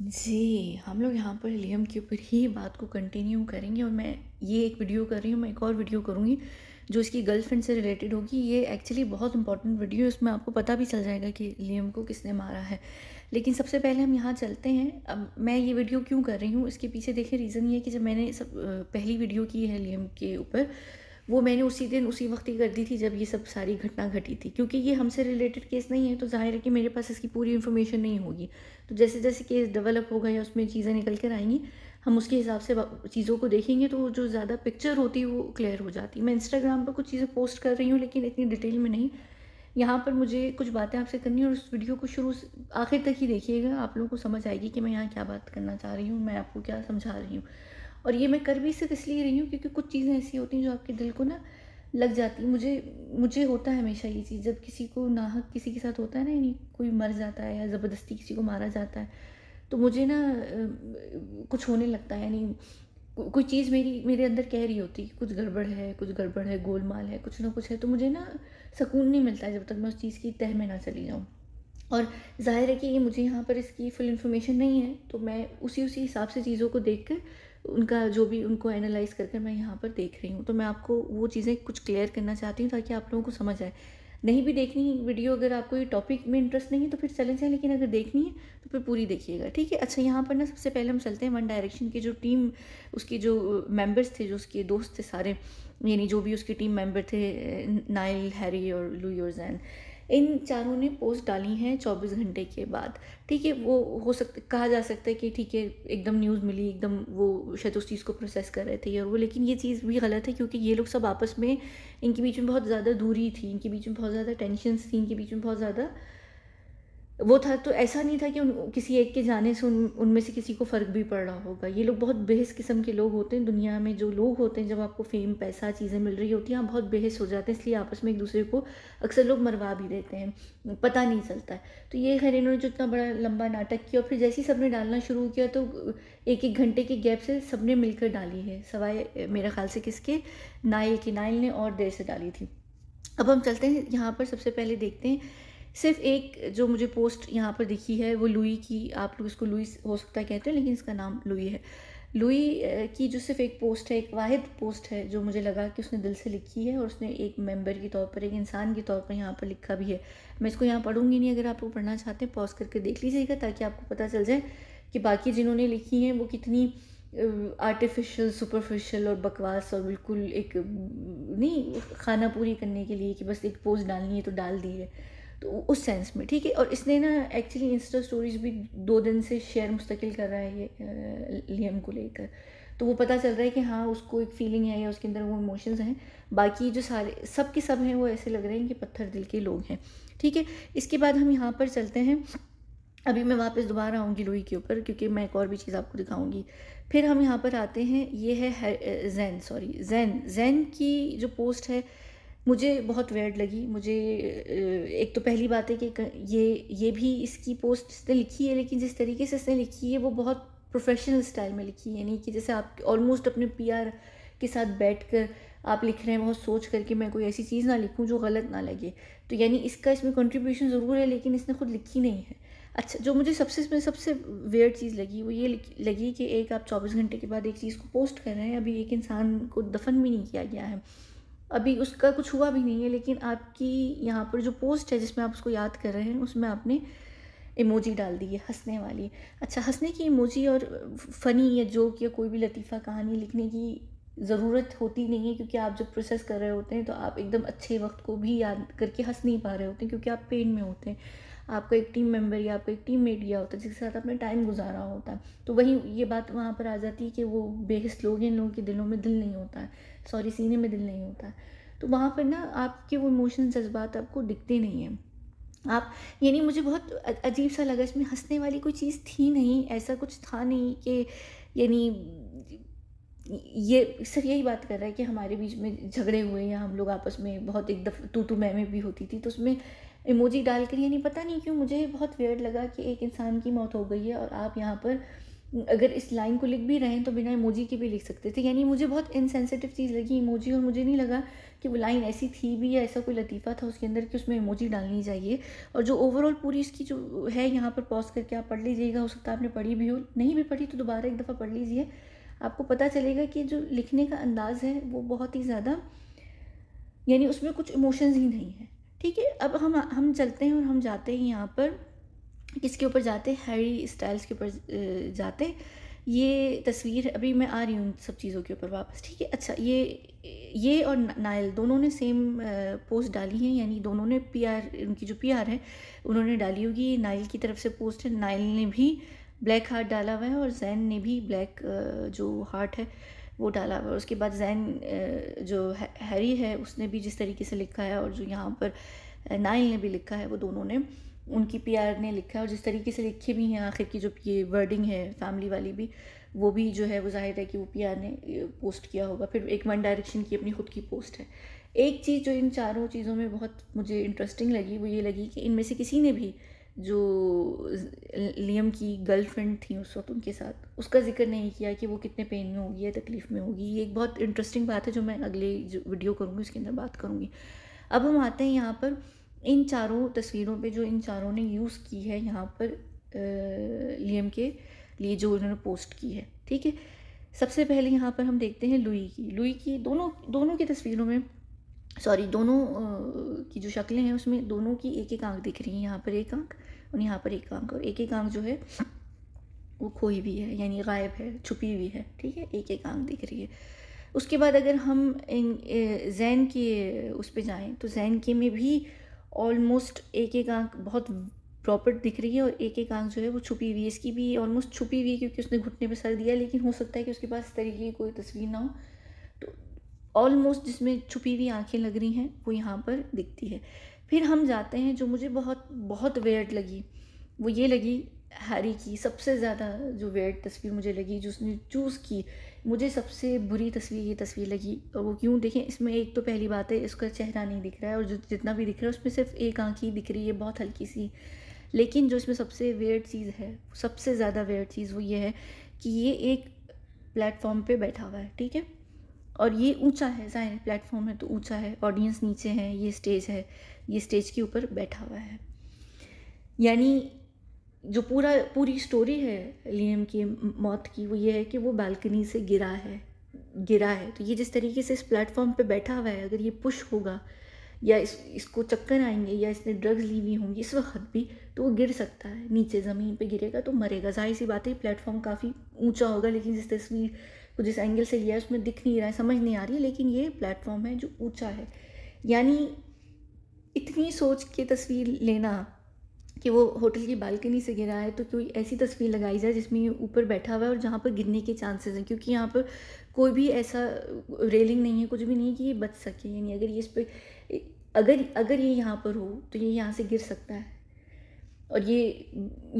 जी हम लोग यहाँ पर लियम के ऊपर ही बात को कंटिन्यू करेंगे और मैं ये एक वीडियो कर रही हूँ मैं एक और वीडियो करूँगी जो इसकी गर्लफ्रेंड से रिलेटेड होगी ये एक्चुअली बहुत इंपॉर्टेंट वीडियो है उसमें आपको पता भी चल जाएगा कि लियम को किसने मारा है लेकिन सबसे पहले हम यहाँ चलते हैं अब मैं ये वीडियो क्यों कर रही हूँ इसके पीछे देखें रीज़न ये है कि जब मैंने सब पहली वीडियो की है लियम के ऊपर वो मैंने उसी दिन उसी वक्त ही कर दी थी जब ये सब सारी घटना घटी थी क्योंकि ये हमसे रिलेटेड केस नहीं है तो जाहिर है कि मेरे पास इसकी पूरी इन्फॉर्मेशन नहीं होगी तो जैसे जैसे केस डेवलप होगा या उसमें चीज़ें निकल कर आएंगी हम उसके हिसाब से चीज़ों को देखेंगे तो जो ज़्यादा पिक्चर होती है वो क्लियर हो जाती मैं इंस्टाग्राम पर कुछ चीज़ें पोस्ट कर रही हूँ लेकिन इतनी डिटेल में नहीं यहाँ पर मुझे कुछ बातें आपसे करनी है और उस वीडियो को शुरू आखिर तक ही देखिएगा आप लोगों को समझ आएगी कि मैं यहाँ क्या बात करना चाह रही हूँ मैं आपको क्या समझा रही हूँ और ये मैं कर भी सिर्फ इसलिए रही हूँ क्योंकि कुछ चीज़ें ऐसी होती हैं जो आपके दिल को ना लग जाती है मुझे मुझे होता है हमेशा ये चीज़ जब किसी को नाहक किसी के साथ होता है ना यानी कोई मर जाता है या ज़बरदस्ती किसी को मारा जाता है तो मुझे ना कुछ होने लगता है यानी कोई चीज़ मेरी मेरे अंदर कह रही होती है कुछ गड़बड़ है कुछ गड़बड़ है गोलमाल है कुछ ना कुछ है तो मुझे ना सुकून नहीं मिलता है जब तक मैं उस चीज़ की तह में ना चली जाऊँ और जाहिर है कि ये मुझे यहाँ पर इसकी फुल इन्फॉर्मेशन नहीं है तो मैं उसी उसी हिसाब से चीज़ों को देख कर उनका जो भी उनको एनालाइज कर मैं यहाँ पर देख रही हूँ तो मैं आपको वो चीज़ें कुछ क्लियर करना चाहती हूँ ताकि आप लोगों को समझ आए नहीं भी देखनी वीडियो अगर आपको ये टॉपिक में इंटरेस्ट नहीं है तो फिर चले जाएँ लेकिन अगर देखनी है तो फिर पूरी देखिएगा ठीक है अच्छा यहाँ पर ना सबसे पहले हम चलते हैं वन डायरेक्शन की जो टीम उसके जो मेंबर्स थे जो उसके दोस्त थे सारे यानी जो भी उसकी टीम मेंबर थे नाइल हैरी और लुई और जैन इन चारों ने पोस्ट डाली हैं 24 घंटे के बाद ठीक है वो हो सकता कहा जा सकता है कि ठीक है एकदम न्यूज़ मिली एकदम वो शायद उस चीज़ को प्रोसेस कर रहे थे और वो लेकिन ये चीज़ भी गलत है क्योंकि ये लोग सब आपस में इनके बीच में बहुत ज़्यादा दूरी थी इनके बीच में बहुत ज़्यादा टेंशन थी इनके बीच में बहुत ज़्यादा वो था तो ऐसा नहीं था कि उन किसी एक के जाने से उन उनमें से किसी को फ़र्क भी पड़ रहा होगा ये लोग बहुत बेहस किस्म के लोग होते हैं दुनिया में जो लोग होते हैं जब आपको फेम पैसा चीज़ें मिल रही होती हैं आप बहुत बेहस हो जाते हैं इसलिए आपस में एक दूसरे को अक्सर लोग मरवा भी देते हैं पता नहीं चलता है तो ये खैर इन्होंने जो इतना बड़ा लंबा नाटक किया और फिर जैसे ही सब ने डालना शुरू किया तो एक एक घंटे के गैप से सब ने मिलकर डाली है सवाए मेरे ख्याल से किसके नायल की नायल ने और देर से डाली थी अब हम चलते हैं यहाँ पर सबसे पहले देखते हैं सिर्फ एक जो मुझे पोस्ट यहाँ पर दिखी है वो लुई की आप लोग इसको लुई हो सकता है कहते हैं लेकिन इसका नाम लुई है लुई की जो सिर्फ एक पोस्ट है एक वाहिद पोस्ट है जो मुझे लगा कि उसने दिल से लिखी है और उसने एक मेंबर के तौर पर एक इंसान के तौर पर यहाँ पर लिखा भी है मैं इसको यहाँ पढ़ूंगी नहीं अगर आप लोग पढ़ना चाहते हैं पॉज करके देख लीजिएगा ताकि आपको पता चल जाए कि बाकी जिन्होंने लिखी हैं वो कितनी आर्टिफिशियल सुपरफिशियल और बकवास और बिल्कुल एक नहीं खाना पूरी करने के लिए कि बस एक पोस्ट डालनी है तो डाल दी है तो उस सेंस में ठीक है और इसने ना एक्चुअली इंस्टा स्टोरीज भी दो दिन से शेयर मुस्तकिल कर रहा है ये लियम को लेकर तो वो पता चल रहा है कि हाँ उसको एक फीलिंग है या उसके अंदर वो इमोशंस हैं बाकी जो सारे सब के सब हैं वो ऐसे लग रहे हैं कि पत्थर दिल के लोग हैं ठीक है इसके बाद हम यहाँ पर चलते हैं अभी मैं वापस दोबारा आऊँगी लोही के ऊपर क्योंकि मैं एक और भी चीज़ आपको दिखाऊँगी फिर हम यहाँ पर आते हैं ये है, है जैन सॉरी जैन जैन की जो पोस्ट है मुझे बहुत वेर्ड लगी मुझे एक तो पहली बात है कि ये ये भी इसकी पोस्ट इसने लिखी है लेकिन जिस तरीके से इसने लिखी है वो बहुत प्रोफेशनल स्टाइल में लिखी है यानी कि जैसे आप ऑलमोस्ट अपने पीआर के साथ बैठकर आप लिख रहे हैं बहुत सोच करके मैं कोई ऐसी चीज़ ना लिखूं जो गलत ना लगे तो यानी इसका इसमें कंट्रीब्यूशन ज़रूर है लेकिन इसने खुद लिखी नहीं है अच्छा जो मुझे सबसे इसमें सबसे वेयर चीज़ लगी वो ये लगी कि एक आप चौबीस घंटे के बाद एक चीज़ को पोस्ट कर रहे हैं अभी एक इंसान को दफन भी नहीं किया गया है अभी उसका कुछ हुआ भी नहीं है लेकिन आपकी यहाँ पर जो पोस्ट है जिसमें आप उसको याद कर रहे हैं उसमें आपने इमोजी डाल दी है हंसने वाली अच्छा हंसने की इमोजी और फ़नी या जोक या कोई भी लतीफ़ा कहानी लिखने की ज़रूरत होती नहीं है क्योंकि आप जब प्रोसेस कर रहे होते हैं तो आप एकदम अच्छे वक्त को भी याद करके हंस नहीं पा रहे होते हैं क्योंकि आप पेन में होते हैं आपका एक टीम मेंबर या आपका एक टीम मेट गया होता है जिसके साथ आपने टाइम गुजारा होता है तो वही ये बात वहाँ पर आ जाती है कि वो बेहस लोग हैं लोगों के दिलों में दिल नहीं होता है सॉरी सीने में दिल नहीं होता तो वहाँ पर ना आपके वो इमोशन जज्बात आपको दिखते नहीं हैं आप यानी मुझे बहुत अजीब सा लगा इसमें हंसने वाली कोई चीज़ थी नहीं ऐसा कुछ था नहीं कि यानी ये सर यही बात कर रहा है कि हमारे बीच में झगड़े हुए या हम लोग आपस में बहुत एक दफ़ तो तू मैं में भी होती थी तो उसमें इमोजी डाल कर यानी पता नहीं क्यों मुझे बहुत वेयर लगा कि एक इंसान की मौत हो गई है और आप यहाँ पर अगर इस लाइन को लिख भी रहे हैं तो बिना इमोजी के भी लिख सकते थे यानी मुझे बहुत इनसेंसिटिव चीज़ लगी इमोजी और मुझे नहीं लगा कि वो लाइन ऐसी थी भी या ऐसा कोई लतीफ़ा था उसके अंदर कि उसमें इमोजी डालनी चाहिए और जो ओवरऑल पूरी इसकी जो है यहाँ पर पॉज करके आप पढ़ लीजिएगा हो सकता है आपने पढ़ी भी हो नहीं भी पढ़ी तो दोबारा एक दफ़ा पढ़ लीजिए आपको पता चलेगा कि जो लिखने का अंदाज़ है वो बहुत ही ज़्यादा यानी उसमें कुछ इमोशंस ही नहीं है ठीक है अब हम हम चलते हैं और हम जाते हैं यहाँ पर किसके ऊपर जाते हैं हैरी स्टाइल्स के ऊपर जाते ये तस्वीर अभी मैं आ रही हूँ सब चीज़ों के ऊपर वापस ठीक है अच्छा ये ये और नायल दोनों ने सेम पोस्ट डाली है यानी दोनों ने पीआर उनकी जो पीआर है उन्होंने डाली होगी नायल की तरफ से पोस्ट है नायल ने भी ब्लैक हार्ट डाला हुआ है और जैन ने भी ब्लैक जो हार्ट है वो डाला हुआ उसके बाद जैन जो हैरी है उसने भी जिस तरीके से लिखा है और जो यहाँ पर नाइल ने भी लिखा है वो दोनों ने उनकी पी ने लिखा है और जिस तरीके से लिखे भी हैं आखिर की जो ये वर्डिंग है फैमिली वाली भी वो भी जो है वो जाहिर है कि वो पी ने पोस्ट किया होगा फिर एक वन डायरेक्शन की अपनी खुद की पोस्ट है एक चीज़ जो इन चारों चीज़ों में बहुत मुझे इंटरेस्टिंग लगी वो ये लगी कि इनमें से किसी ने भी जो लियम की गर्लफ्रेंड थी उस वक्त उनके साथ उसका जिक्र नहीं किया कि वो कितने पेन में होगी या तकलीफ़ में होगी ये एक बहुत इंटरेस्टिंग बात है जो मैं अगले जो वीडियो करूँगी उसके अंदर बात करूँगी अब हम आते हैं यहाँ पर इन चारों तस्वीरों पे जो इन चारों ने यूज़ की है यहाँ पर लियम के लिए जो उन्होंने पोस्ट की है ठीक है सबसे पहले यहाँ पर हम देखते हैं लुई की लुई की दोनों दोनों की तस्वीरों में सॉरी दोनों की जो शक्लें हैं उसमें दोनों की एक एक आंख दिख रही है यहाँ पर एक आंख और यहाँ पर एक आंख और एक एक आंख जो है वो खोई हुई है यानी गायब है छुपी हुई है ठीक है एक एक आंख दिख रही है उसके बाद अगर हम इन जैन के उस पर जाएँ तो जैन के में भी ऑलमोस्ट एक एक आंख बहुत प्रॉपर दिख रही है और एक एक आंख जो है वो छुपी हुई है इसकी भी ऑलमोस्ट छुपी हुई है क्योंकि उसने घुटने पर सर दिया लेकिन हो सकता है कि उसके पास इस तरीके की कोई तस्वीर ना हो ऑलमोस्ट जिसमें छुपी हुई आंखें लग रही हैं वो यहाँ पर दिखती है फिर हम जाते हैं जो मुझे बहुत बहुत वेयर्ड लगी वो ये लगी हैरी की सबसे ज़्यादा जो वेयर्ड तस्वीर मुझे लगी जो उसने चूज़ की मुझे सबसे बुरी तस्वीर ये तस्वीर लगी और वो क्यों देखें इसमें एक तो पहली बात है इसका चेहरा नहीं दिख रहा है और जो जितना भी दिख रहा है उसमें सिर्फ एक आँख ही दिख रही है बहुत हल्की सी लेकिन जो इसमें सबसे वेयर्ड चीज़ है सबसे ज़्यादा वेयर्ड चीज़ वो ये है कि ये एक प्लेटफॉर्म पे बैठा हुआ है ठीक है और ये ऊंचा है जाहिर प्लेटफॉर्म है तो ऊंचा है ऑडियंस नीचे है ये स्टेज है ये स्टेज के ऊपर बैठा हुआ है यानी जो पूरा पूरी स्टोरी है लियम की मौत की वो ये है कि वो बालकनी से गिरा है गिरा है तो ये जिस तरीके से इस प्लेटफॉर्म पे बैठा हुआ है अगर ये पुश होगा या इस इसको चक्कर आएंगे या इसने ड्रग्स ली हुई होंगी इस वक्त भी तो वो गिर सकता है नीचे ज़मीन पे गिरेगा तो मरेगा जाहिर सी बात है प्लेटफॉर्म काफ़ी ऊंचा होगा लेकिन जिस तस्वीर तो जिस एंगल से लिया है उसमें दिख नहीं रहा है समझ नहीं आ रही है लेकिन ये प्लेटफॉर्म है जो ऊँचा है यानी इतनी सोच के तस्वीर लेना कि वो होटल की बालकनी से गिरा है तो कोई ऐसी तस्वीर लगाई जाए जिसमें ये ऊपर बैठा हुआ है और जहाँ पर गिरने के चांसेस हैं क्योंकि यहाँ पर कोई भी ऐसा रेलिंग नहीं है कुछ भी नहीं कि ये बच सके यानी अगर ये इस पर अगर अगर ये यहाँ पर हो तो ये यहाँ से गिर सकता है और ये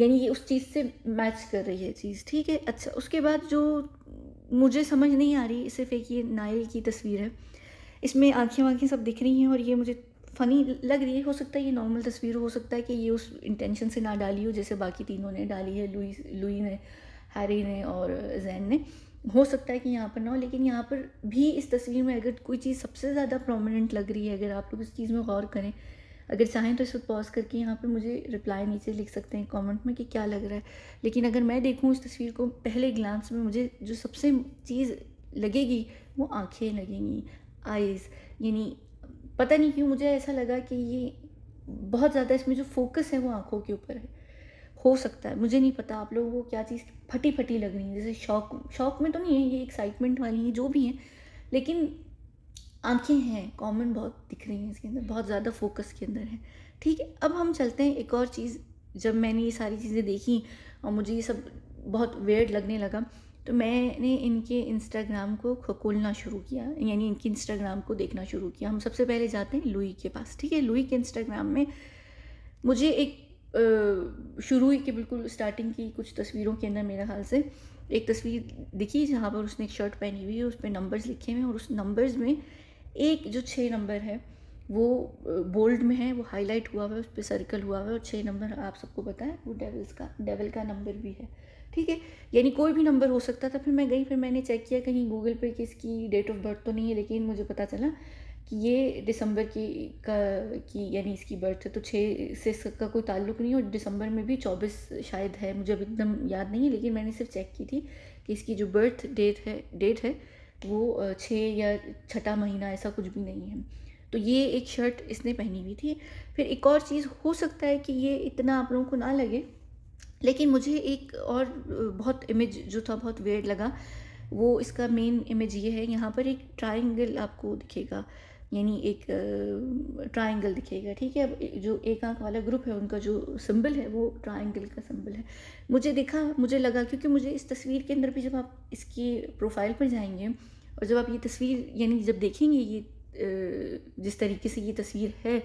यानी ये उस चीज़ से मैच कर रही है चीज़ ठीक है अच्छा उसके बाद जो मुझे समझ नहीं आ रही सिर्फ एक ये नायल की तस्वीर है इसमें आँखें वाँखें सब दिख रही हैं और ये मुझे फ़नी लग रही है हो सकता है ये नॉर्मल तस्वीर हो सकता है कि ये उस इंटेंशन से ना डाली हो जैसे बाकी तीनों ने डाली है लुई लुई ने हैरी ने और जैन ने हो सकता है कि यहाँ पर ना हो लेकिन यहाँ पर भी इस तस्वीर में अगर कोई चीज़ सबसे ज़्यादा प्रोमिनेंट लग रही है अगर आप लोग इस चीज़ में गौर करें अगर चाहें तो इस वक्त पॉज करके यहाँ पर मुझे रिप्लाई नीचे लिख सकते हैं कमेंट में कि क्या लग रहा है लेकिन अगर मैं देखूँ इस तस्वीर को पहले ग्लांस में मुझे जो सबसे चीज़ लगेगी वो आँखें लगेंगी आइज़ यानी पता नहीं क्यों मुझे ऐसा लगा कि ये बहुत ज़्यादा इसमें जो फोकस है वो आँखों के ऊपर है हो सकता है मुझे नहीं पता आप लोगों को क्या चीज़ फटी फटी लग रही है जैसे शौक शौक में तो नहीं है ये एक्साइटमेंट वाली है जो भी है लेकिन आंखें हैं कॉमन बहुत दिख रही हैं इसके अंदर बहुत ज़्यादा फोकस के अंदर है ठीक है अब हम चलते हैं एक और चीज़ जब मैंने ये सारी चीज़ें देखी और मुझे ये सब बहुत वेर्ड लगने लगा तो मैंने इनके इंस्टाग्राम को खोलना शुरू किया यानी इनके इंस्टाग्राम को देखना शुरू किया हम सबसे पहले जाते हैं लुई के पास ठीक है लुई के इंस्टाग्राम में मुझे एक शुरू ही के बिल्कुल स्टार्टिंग की कुछ तस्वीरों के अंदर मेरे ख्याल से एक तस्वीर दिखी जहाँ पर उसने एक शर्ट पहनी हुई है उस पर नंबर्स लिखे हुए हैं और उस नंबर्स में एक जो छः नंबर है वो बोल्ड में है वो हाईलाइट हुआ हुआ है उस पर सर्कल हुआ हुआ है और छः नंबर आप सबको पता है वो डेवल्स का डेवल का नंबर भी है ठीक है यानी कोई भी नंबर हो सकता था फिर मैं गई फिर मैंने चेक किया कहीं गूगल पे कि इसकी डेट ऑफ बर्थ तो नहीं है लेकिन मुझे पता चला कि ये दिसंबर की का की यानी इसकी बर्थ है तो छः से इसका कोई ताल्लुक नहीं और दिसंबर में भी चौबीस शायद है मुझे अब एकदम याद नहीं है लेकिन मैंने सिर्फ चेक की थी कि इसकी जो बर्थ डेट है डेट है वो छः या छठा महीना ऐसा कुछ भी नहीं है तो ये एक शर्ट इसने पहनी हुई थी फिर एक और चीज़ हो सकता है कि ये इतना आप लोगों को ना लगे लेकिन मुझे एक और बहुत इमेज जो था बहुत वेड लगा वो इसका मेन इमेज ये है यहाँ पर एक ट्राइंगल आपको दिखेगा यानी एक ट्राइंगल दिखेगा ठीक है अब जो एक आंख वाला ग्रुप है उनका जो सिंबल है वो ट्राइंगल का सिंबल है मुझे दिखा मुझे लगा क्योंकि मुझे इस तस्वीर के अंदर भी जब आप इसकी प्रोफाइल पर जाएंगे और जब आप ये तस्वीर यानी जब देखेंगे ये जिस तरीके से ये तस्वीर है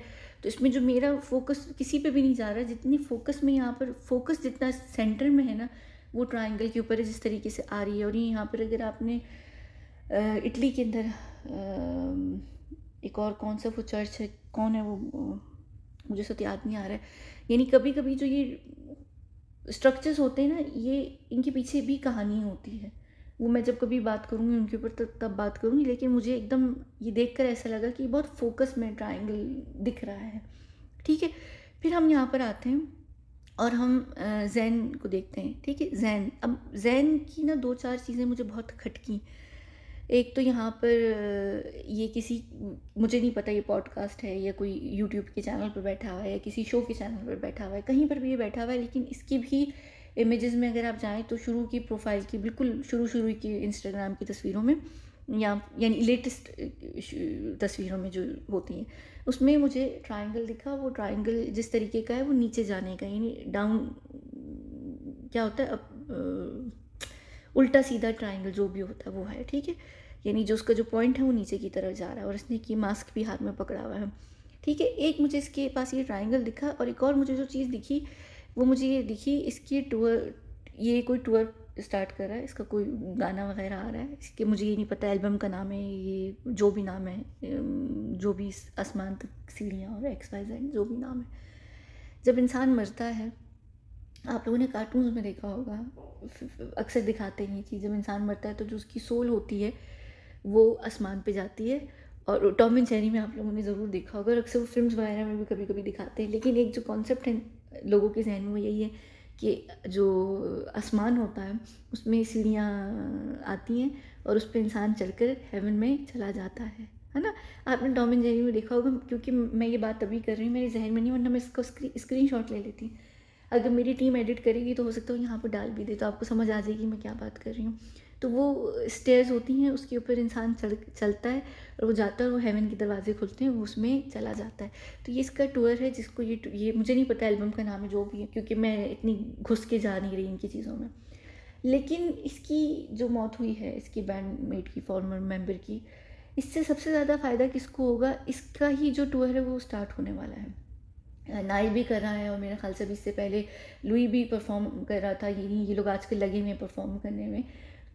तो इसमें जो मेरा फोकस किसी पे भी नहीं जा रहा है जितनी फोकस में यहाँ पर फोकस जितना सेंटर में है ना वो ट्राइंगल के ऊपर है जिस तरीके से आ रही है और ये यहाँ पर अगर आपने इटली के अंदर एक और कौन सा वो चर्च है कौन है वो मुझे सत याद नहीं आ रहा है यानी कभी कभी जो ये स्ट्रक्चर्स होते हैं ना ये इनके पीछे भी कहानी होती है वो मैं जब कभी बात करूँगी उनके ऊपर तब तब बात करूँगी लेकिन मुझे एकदम ये देख कर ऐसा लगा कि बहुत फोकस में ट्राइंगल दिख रहा है ठीक है फिर हम यहाँ पर आते हैं और हम जैन को देखते हैं ठीक है जैन अब जैन की ना दो चार चीज़ें मुझे बहुत खटकी एक तो यहाँ पर ये किसी मुझे नहीं पता ये पॉडकास्ट है या कोई यूट्यूब के चैनल पर बैठा हुआ है या किसी शो के चैनल पर बैठा हुआ है कहीं पर भी ये बैठा हुआ है लेकिन इसकी भी इमेजेस में अगर आप जाएँ तो शुरू की प्रोफाइल की बिल्कुल शुरू शुरू की इंस्टाग्राम की तस्वीरों में या यानी लेटेस्ट तस्वीरों में जो होती हैं उसमें मुझे ट्राइंगल दिखा वो ट्राइंगल जिस तरीके का है वो नीचे जाने का यानी डाउन क्या होता है आ, उल्टा सीधा ट्राइंगल जो भी होता है वो है ठीक है यानी जो उसका जो पॉइंट है वो नीचे की तरफ जा रहा है और इसने की मास्क भी हाथ में पकड़ा हुआ है ठीक है एक मुझे इसके पास ये ट्राइंगल दिखा और एक और मुझे जो चीज़ दिखी वो मुझे ये दिखी इसकी टूर ये कोई टूर स्टार्ट कर रहा है इसका कोई गाना वगैरह आ रहा है इसके मुझे ये नहीं पता एल्बम का नाम है ये जो भी नाम है जो भी आसमान तक सीढ़ियाँ और एक्स वाई जेड जो भी नाम है जब इंसान मरता है आप लोगों ने कार्टून्स में देखा होगा अक्सर दिखाते हैं ये चीज़ जब इंसान मरता है तो जो उसकी सोल होती है वो आसमान पे जाती है और टॉम एंड चेरी में आप लोगों ने ज़रूर देखा होगा और अक्सर वो फिल्म वगैरह में भी कभी कभी दिखाते हैं लेकिन एक जो कॉन्सेप्ट है लोगों के जहन में वो यही है कि जो आसमान होता है उसमें सीढ़ियाँ आती हैं और उस पर इंसान कर हेवन में चला जाता है है ना आपने टॉम एंड जेरी में देखा होगा क्योंकि मैं ये बात तभी कर रही हूँ मेरे जहन में नहीं वरना मैं इसको स्क्रीन शॉट ले लेती हूँ अगर मेरी टीम एडिट करेगी तो हो सकता है यहाँ पर डाल भी दे तो आपको समझ आ जाएगी मैं क्या बात कर रही हूँ तो वो स्टेयर्स होती हैं उसके ऊपर इंसान चल चलता है और वो जाता है और वो हेवन के दरवाजे खुलते हैं वो उसमें चला जाता है तो ये इसका टूर है जिसको ये ये मुझे नहीं पता एल्बम का नाम है जो भी है क्योंकि मैं इतनी घुस के जा नहीं रही इनकी चीज़ों में लेकिन इसकी जो मौत हुई है इसकी बैंड मेट की फॉर्मर मेम्बर की इससे सबसे ज़्यादा फ़ायदा किसको होगा इसका ही जो टूर है वो स्टार्ट होने वाला है नाई भी कर रहा है और मेरा ख्याल से अभी इससे पहले लुई भी परफॉर्म कर रहा था यही ये लोग आजकल लगे हुए हैं परफॉर्म करने में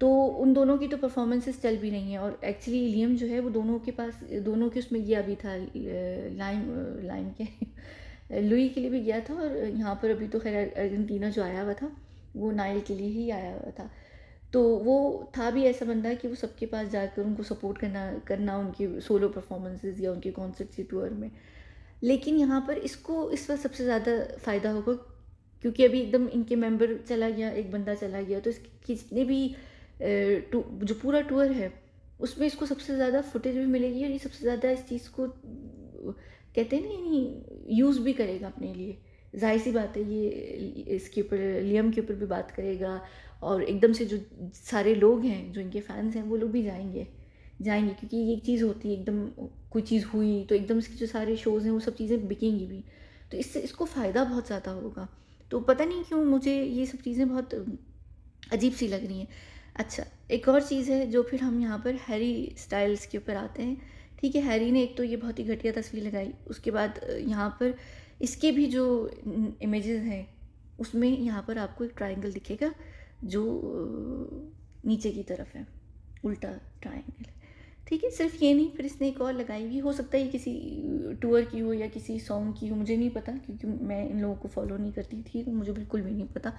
तो उन दोनों की तो परफॉर्मेंसेस चल भी नहीं हैं और एक्चुअली इलियम जो है वो दोनों के पास दोनों के उसमें गया भी था लाइम लाइम के लुई के लिए भी गया था और यहाँ पर अभी तो खैर अर्जेंटीना जो आया हुआ था वो नाइल के लिए ही आया हुआ था तो वो था भी ऐसा बंदा कि वो सबके पास जाकर उनको सपोर्ट करना करना उनके सोलो परफॉर्मेंसेज या उनके कॉन्सर्ट्स या टूर में लेकिन यहाँ पर इसको इस वक्त सबसे ज़्यादा फ़ायदा होगा क्योंकि अभी एकदम इनके मेंबर चला गया एक बंदा चला गया तो इस जितने भी जो पूरा टूर है उसमें इसको सबसे ज़्यादा फुटेज भी मिलेगी और ये सबसे ज़्यादा इस चीज़ को कहते हैं ना यूज़ भी करेगा अपने लिए जाहिर सी बात है ये इसके ऊपर लियम के ऊपर भी बात करेगा और एकदम से जो सारे लोग हैं जो इनके फैंस हैं वो लोग भी जाएंगे जाएंगे क्योंकि ये एक चीज़ होती है एकदम कोई चीज़ हुई तो एकदम इसकी जो सारे शोज़ हैं वो सब चीज़ें बिकेंगी भी तो इससे इसको फ़ायदा बहुत ज़्यादा होगा तो पता नहीं क्यों मुझे ये सब चीज़ें बहुत अजीब सी लग रही हैं अच्छा एक और चीज़ है जो फिर हम यहाँ पर हैरी स्टाइल्स के ऊपर आते हैं ठीक है हैरी ने एक तो ये बहुत ही घटिया तस्वीर लगाई उसके बाद यहाँ पर इसके भी जो इमेजेस हैं उसमें यहाँ पर आपको एक ट्रायंगल दिखेगा जो नीचे की तरफ है उल्टा ट्रायंगल ठीक है सिर्फ ये नहीं फिर इसने एक और लगाई हुई हो सकता है किसी टूर की हो या किसी सॉन्ग की हो मुझे नहीं पता क्योंकि मैं इन लोगों को फॉलो नहीं करती थी तो मुझे बिल्कुल भी नहीं पता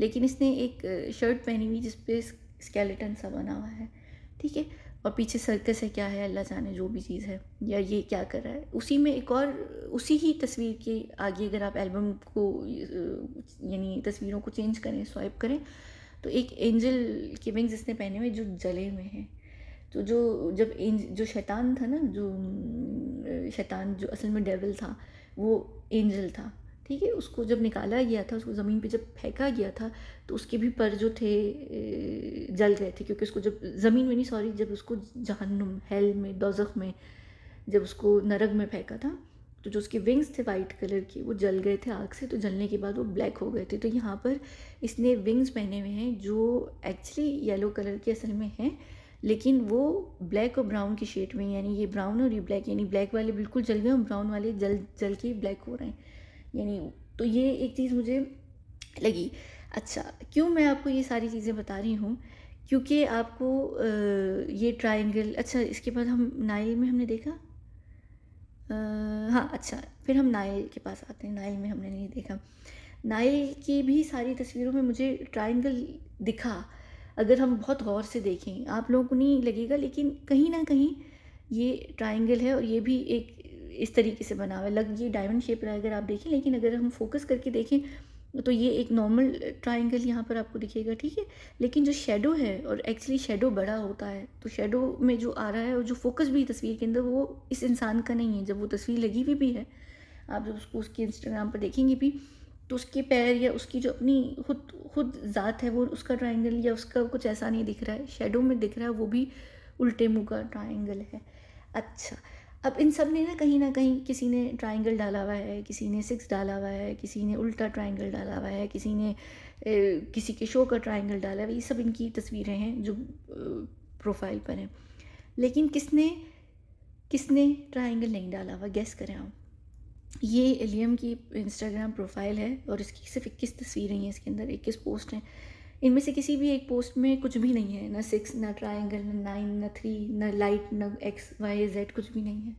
लेकिन इसने एक शर्ट पहनी हुई जिसपे स्केलेटन सा बना हुआ है ठीक है और पीछे सर्कस है क्या है अल्लाह जाने जो भी चीज़ है या ये क्या कर रहा है उसी में एक और उसी ही तस्वीर के आगे अगर आप एल्बम को यानी तस्वीरों को चेंज करें स्वाइप करें तो एक एंजल के विंग्स इसने पहने हुए जो जले हुए हैं तो जो जब जो शैतान था ना जो शैतान जो असल में डेविल था वो एंजल था ठीक है उसको जब निकाला गया था उसको ज़मीन पे जब फेंका गया था तो उसके भी पर जो थे जल गए थे क्योंकि उसको जब ज़मीन में नहीं सॉरी जब उसको जहन्नुम हेल में दोजख में जब उसको नरक में फेंका था तो जो उसके विंग्स थे वाइट कलर के वो जल गए थे आग से तो जलने के बाद वो ब्लैक हो गए थे तो यहाँ पर इसने विंग्स पहने हुए हैं जो एक्चुअली येलो कलर के असल में हैं लेकिन वो ब्लैक और ब्राउन की शेड में यानी ये ब्राउन और ये ब्लैक यानी ब्लैक वाले बिल्कुल जल गए और ब्राउन वाले जल जल के ब्लैक हो रहे हैं यानी तो ये एक चीज़ मुझे लगी अच्छा क्यों मैं आपको ये सारी चीज़ें बता रही हूँ क्योंकि आपको ये ट्राइंगल अच्छा इसके बाद हम नाइल में हमने देखा आ, हाँ अच्छा फिर हम नाइल के पास आते हैं नाइल में हमने नहीं देखा नाइल की भी सारी तस्वीरों में मुझे ट्राइंगल दिखा अगर हम बहुत गौर से देखें आप लोगों को नहीं लगेगा लेकिन कहीं ना कहीं ये ट्राइंगल है और ये भी एक इस तरीके से बना हुआ है लग ये डायमंड शेप रहा है अगर आप देखें लेकिन अगर हम फोकस करके देखें तो ये एक नॉर्मल ट्राइंगल यहाँ पर आपको दिखेगा ठीक है लेकिन जो शेडो है और एक्चुअली शेडो बड़ा होता है तो शेडो में जो आ रहा है और जो फोकस भी तस्वीर के अंदर वो इस इंसान का नहीं है जब वो तस्वीर लगी हुई भी, भी है आप जब उसको उसकी इंस्टाग्राम पर देखेंगे भी तो उसके पैर या उसकी जो अपनी खुद खुद ज़ात है वो उसका ट्राइंगल या उसका कुछ ऐसा नहीं दिख रहा है शेडो में दिख रहा है वो भी उल्टे मुँह का ट्राइंगल है अच्छा अब इन सब ने ना कहीं ना कहीं किसी ने ट्राइंगल डाला हुआ है किसी ने सिक्स डाला हुआ है किसी ने उल्टा ट्राइंगल डाला हुआ है किसी ने ए, किसी के शो का ट्राइंगल डाला हुआ है ये सब इनकी तस्वीरें हैं जो प्रोफाइल पर हैं लेकिन किसने किसने ट्राइंगल नहीं डाला हुआ गैस करें आप ये एलियम की इंस्टाग्राम प्रोफाइल है और इसकी सिर्फ इक्कीस तस्वीरें हैं इसके अंदर इक्कीस पोस्ट हैं इनमें से किसी भी एक पोस्ट में कुछ भी नहीं है ना सिक्स ना ट्राइंगल ना नाइन ना थ्री ना लाइट ना एक्स वाई जेड कुछ भी नहीं है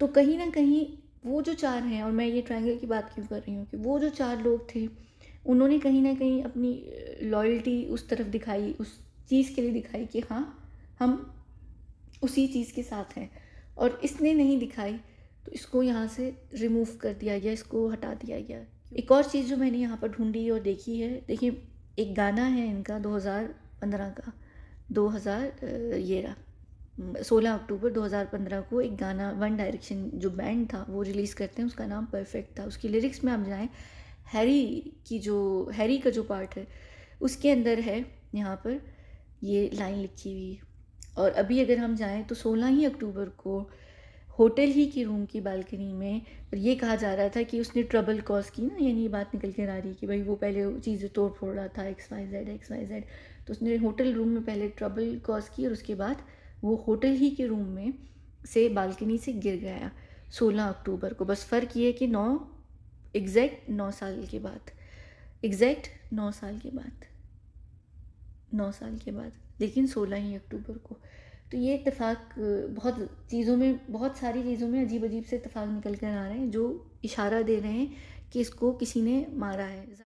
तो कहीं ना कहीं वो जो चार हैं और मैं ये ट्राइंगल की बात क्यों कर रही हूँ कि वो जो चार लोग थे उन्होंने कहीं ना कहीं अपनी लॉयल्टी उस तरफ दिखाई उस चीज़ के लिए दिखाई कि हाँ हम उसी चीज़ के साथ हैं और इसने नहीं दिखाई तो इसको यहाँ से रिमूव कर दिया गया इसको हटा दिया गया एक और चीज़ जो मैंने यहाँ पर ढूंढी और देखी है देखिए एक गाना है इनका 2015 का 2000 ये रहा सोलह अक्टूबर 2015 को एक गाना वन डायरेक्शन जो बैंड था वो रिलीज़ करते हैं उसका नाम परफेक्ट था उसकी लिरिक्स में आप जाएँ हैरी की जो हैरी का जो पार्ट है उसके अंदर है यहाँ पर ये लाइन लिखी हुई और अभी अगर हम जाएँ तो सोलह ही अक्टूबर को होटल ही की रूम की बालकनी में और ये कहा जा रहा था कि उसने ट्रबल कॉज की ना यानी ये बात निकल कर आ रही है कि भाई वो पहले चीज़ें तोड़ फोड़ रहा था X Y Z X Y Z तो उसने होटल रूम में पहले ट्रबल कॉज की और उसके बाद वो होटल ही के रूम में से बालकनी से गिर गया सोलह अक्टूबर को बस फ़र्क ये है कि नौ एग्जैक्ट नौ साल के बाद एग्जैक्ट नौ साल के बाद नौ साल के बाद लेकिन सोलह ही अक्टूबर को तो ये इतफाक़ बहुत चीज़ों में बहुत सारी चीज़ों में अजीब अजीब से इतफाक़ निकल कर आ रहे हैं जो इशारा दे रहे हैं कि इसको किसी ने मारा है